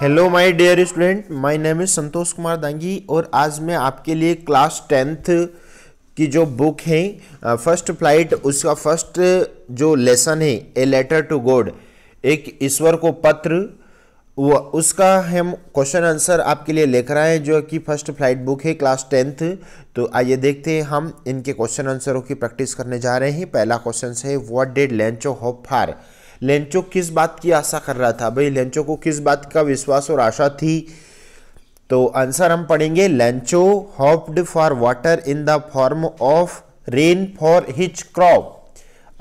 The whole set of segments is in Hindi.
hello my dear student my name is Santosh Kumar Dangi और आज मैं आपके लिए क्लास टेंथ की जो बुक है फर्स्ट फ्लाइट उसका फर्स्ट जो लेसन है ए लेटर टू गॉड एक ईश्वर को पत्र वो उसका हम क्वेश्चन आंसर आपके लिए लेकर आए हैं जो कि फर्स्ट फ्लाइट बुक है क्लास टेंथ तो आइए देखते हैं हम इनके क्वेश्चन आंसरों की प्रैक्टिस करने जा रहे हैं पहला क्वेश्चन है what did Lencho hope for Lencho किस बात की आशा कर रहा था भाई लेंचो को किस बात का विश्वास और आशा थी तो आंसर हम पढ़ेंगे Lencho hoped for water in the form of rain for his crop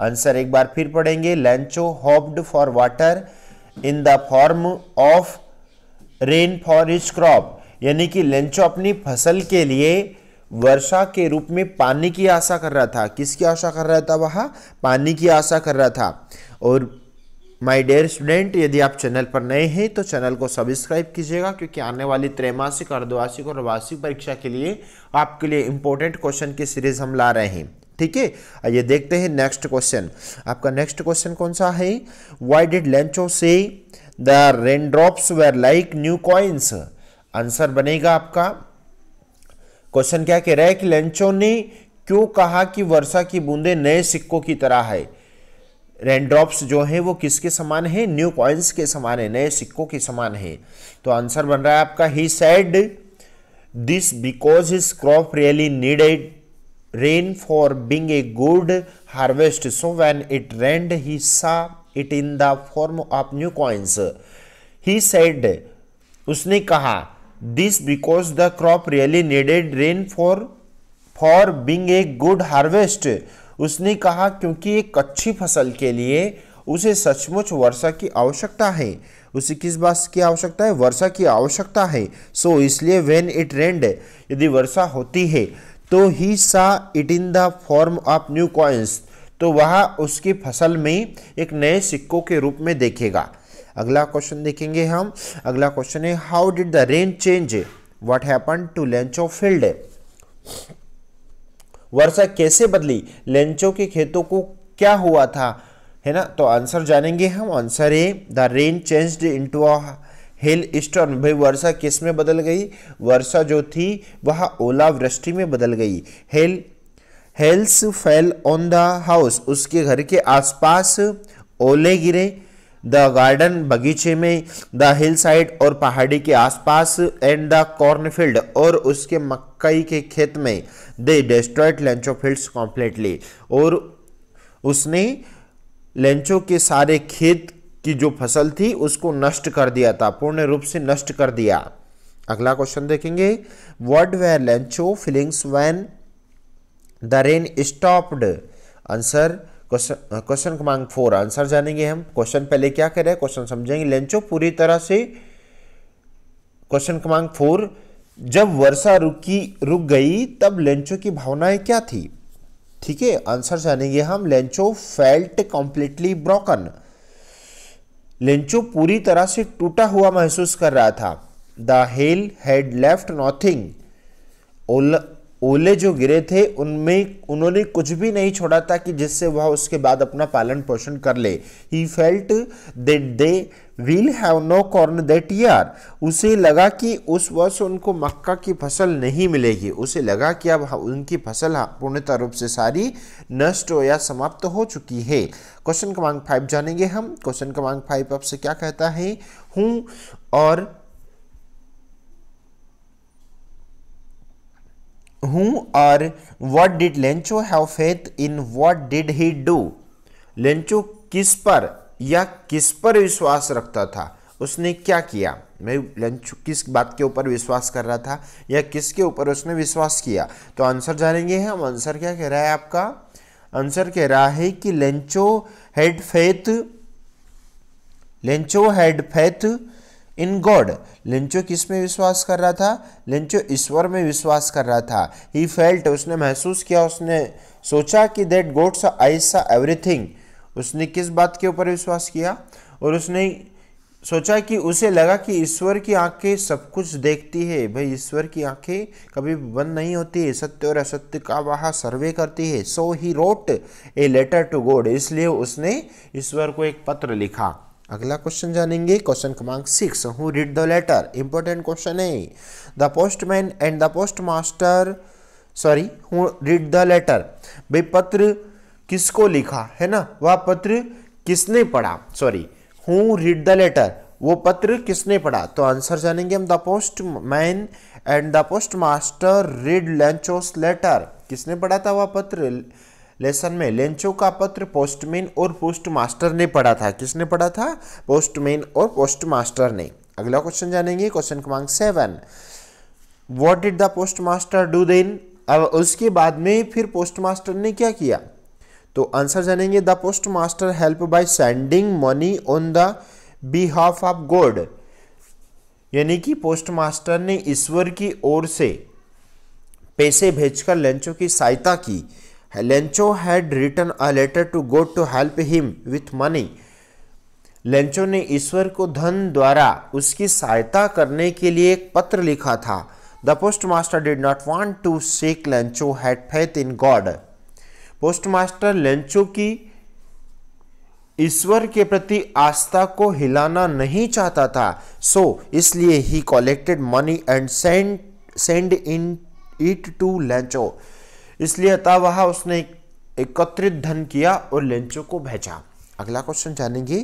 answer एक बार फिर पढ़ेंगे Lencho hoped for water in the form of rain for his crop यानी कि लेंचो अपनी फसल के लिए वर्षा के रूप में पानी की आशा कर रहा था किसकी आशा कर रहा था वहाँ पानी की आशा कर रहा था और माय डेयर स्टूडेंट यदि आप चैनल पर नए हैं तो चैनल को सब्सक्राइब कीजिएगा क्योंकि आने वाली त्रैमासिक अर्धवार्षिक और वार्षिक परीक्षा के लिए आपके लिए इंपॉर्टेंट क्वेश्चन की सीरीज हम ला रहे हैं ठीक है आइए देखते हैं नेक्स्ट क्वेश्चन आपका नेक्स्ट क्वेश्चन कौन सा है why did Lencho say the raindrops were like new coins answer बनेगा आपका क्वेश्चन क्या कह रहा है कि लेंचो ने क्यों कहा कि वर्षा की बूंदे नए सिक्कों की तरह है रेनड्रॉप्स जो है वो किसके समान है न्यू कॉइन्स के समान है नए सिक्कों के समान है तो आंसर बन रहा है आपका he said this because his crop really needed rain for being a good harvest so when it rained he saw it in the form of new coins he said उसने कहा this because the crop really needed rain for for being a good harvest उसने कहा क्योंकि एक अच्छी फसल के लिए उसे सचमुच वर्षा की आवश्यकता है उसे किस बात की आवश्यकता है वर्षा की आवश्यकता है सो so, इसलिए वेन इट रेंड यदि वर्षा होती है तो he saw it in the form of new coins तो वह उसकी फसल में एक नए सिक्कों के रूप में देखेगा अगला क्वेश्चन देखेंगे हम अगला क्वेश्चन है how did the rain change what happen to Lencho of field वर्षा कैसे बदली लेंचो के खेतों को क्या हुआ था है ना तो आंसर जानेंगे हम आंसर है the rain changed into a hail storm भाई वर्षा किस में बदल गई वर्षा जो थी वह ओलावृष्टि में बदल गई hail hails fell on the house उसके घर के आसपास ओले गिरे द गार्डन बगीचे में द हिल साइड और पहाड़ी के आसपास एंड द कॉर्नफील्ड और उसके मकई के खेत में they destroyed Lencho fields completely और उसने लेंचो के सारे खेत की जो फसल थी उसको नष्ट कर दिया था पूर्ण रूप से नष्ट कर दिया अगला क्वेश्चन देखेंगे what were Lencho feelings when the rain stopped answer question question क्रमांक फोर आंसर जानेंगे हम क्वेश्चन पहले क्या कह रहे हैं क्वेश्चन समझेंगे लेंचो पूरी तरह से क्वेश्चन क्रमांक फोर जब वर्षा रुकी रुक गई तब लेंचो की भावनाएं क्या थी ठीक है आंसर जानेंगे हम Lencho felt completely broken Lencho पूरी तरह से टूटा हुआ महसूस कर रहा था the hail had left nothing ओले जो गिरे थे उनमें उन्होंने कुछ भी नहीं छोड़ा था कि जिससे वह उसके बाद अपना पालन पोषण कर ले he felt that they will have no corn that year उसे लगा कि उस वर्ष उनको मक्का की फसल नहीं मिलेगी उसे लगा कि अब हाँ, उनकी फसल हाँ, पूर्णतः रूप से सारी नष्ट हो या समाप्त हो चुकी है क्वेश्चन क्रमांक फाइव जानेंगे हम क्वेश्चन क्रमांक फाइव आपसे क्या कहता है हूँ और who or what did Lencho have faith in what did he do Lencho किस पर या किस पर विश्वास रखता था उसने क्या किया मैं लेंचो किस बात के ऊपर विश्वास कर रहा था या किसके ऊपर उसने विश्वास किया तो आंसर जानेंगे हम आंसर क्या कह रहा है आपका आंसर कह रहा है कि Lencho had faith Lencho had faith in God Lencho किस में विश्वास कर रहा था लिंचो ईश्वर में विश्वास कर रहा था ही फेल्ट उसने महसूस किया उसने सोचा कि दैट आई सा एवरीथिंग उसने किस बात के ऊपर विश्वास किया और उसने सोचा कि उसे लगा कि ईश्वर की आंखें सब कुछ देखती है भाई ईश्वर की आंखें कभी बंद नहीं होती है सत्य और असत्य का वहा सर्वे करती है so he wrote a letter to God इसलिए उसने ईश्वर को एक पत्र लिखा अगला क्वेश्चन जानेंगे क्वेश्चन क्रमांक six who read the letter important question है the postman and the postmaster sorry who read the letter भाई पत्र किसको लिखा है ना वह पत्र किसने पढ़ा sorry who read the letter वो पत्र किसने पढ़ा तो आंसर जानेंगे हम the postman and the postmaster read Lencho's letter किसने पढ़ा था वह पत्र लेसन में लेंचो का पत्र पोस्टमैन और पोस्टमास्टर ने पढ़ा था किसने पढ़ा था पोस्टमैन और पोस्टमास्टर ने अगला क्वेश्चन जानेंगे क्वेश्चन क्रमांक seven what did the postmaster do then अब उसके बाद में फिर पोस्टमास्टर ने क्या किया तो आंसर जानेंगे the postmaster help by sending money on the behalf of God यानी कि पोस्टमास्टर ने ईश्वर की ओर से पैसे भेजकर लंचों की सहायता की Lencho had written a letter to God to help him with money Lencho ने ईश्वर को धन द्वारा उसकी सहायता करने के लिए एक पत्र लिखा था the postmaster did not want to shake Lencho had faith in God postmaster Lencho की ईश्वर के प्रति आस्था को हिलाना नहीं चाहता था सो so, इसलिए he collected money and send send in it to Lencho इसलिए अतः वह उसने एकत्रित धन किया और लेंचो को भेजा अगला क्वेश्चन जानेंगे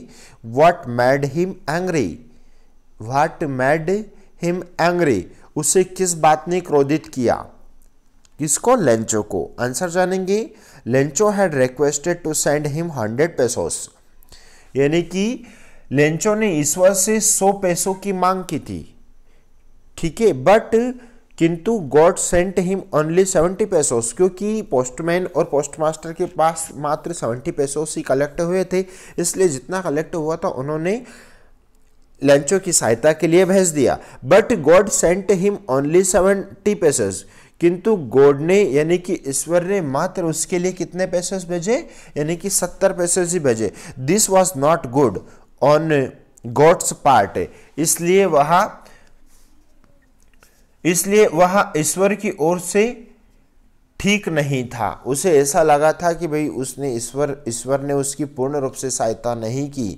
what made him angry what made him angry उसे किस बात ने क्रोधित किया किसको लेंचो को आंसर जानेंगे Lencho had requested to send him hundred pesos यानी कि लेंचो ने ईश्वर से सौ पैसों की मांग की थी ठीक है बट किंतु God sent him only seventy pesos क्योंकि पोस्टमैन और पोस्टमास्टर के पास मात्र सेवेंटी पैसोस ही कलेक्ट हुए थे इसलिए जितना कलेक्ट हुआ था उन्होंने लंचों की सहायता के लिए भेज दिया but God sent him only seventy pesos किंतु गॉड ने यानी कि ईश्वर ने मात्र उसके लिए कितने पैसेस भेजे यानी कि सत्तर पैसेज ही भेजे this was not good on God's part इसलिए वहाँ इसलिए वह ईश्वर की ओर से ठीक नहीं था उसे ऐसा लगा था कि भाई उसने ईश्वर ईश्वर ने उसकी पूर्ण रूप से सहायता नहीं की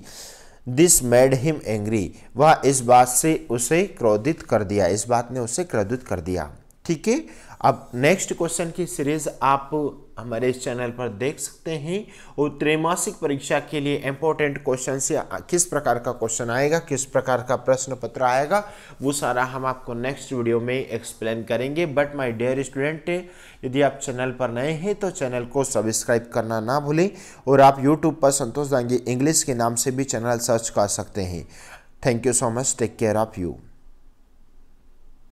दिस मेड हिम एंग्री वह इस बात से उसे क्रोधित कर दिया इस बात ने उसे क्रोधित कर दिया ठीक है अब नेक्स्ट क्वेश्चन की सीरीज आप हमारे इस चैनल पर देख सकते हैं और त्रैमासिक परीक्षा के लिए इंपॉर्टेंट क्वेश्चन से किस प्रकार का क्वेश्चन आएगा किस प्रकार का प्रश्न पत्र आएगा वो सारा हम आपको नेक्स्ट वीडियो में एक्सप्लेन करेंगे बट माय डियर स्टूडेंट यदि आप चैनल पर नए हैं तो चैनल को सब्सक्राइब करना ना भूलें और आप यूट्यूब पर संतोष दांगी इंग्लिश के नाम से भी चैनल सर्च कर सकते हैं thank you so much take care of you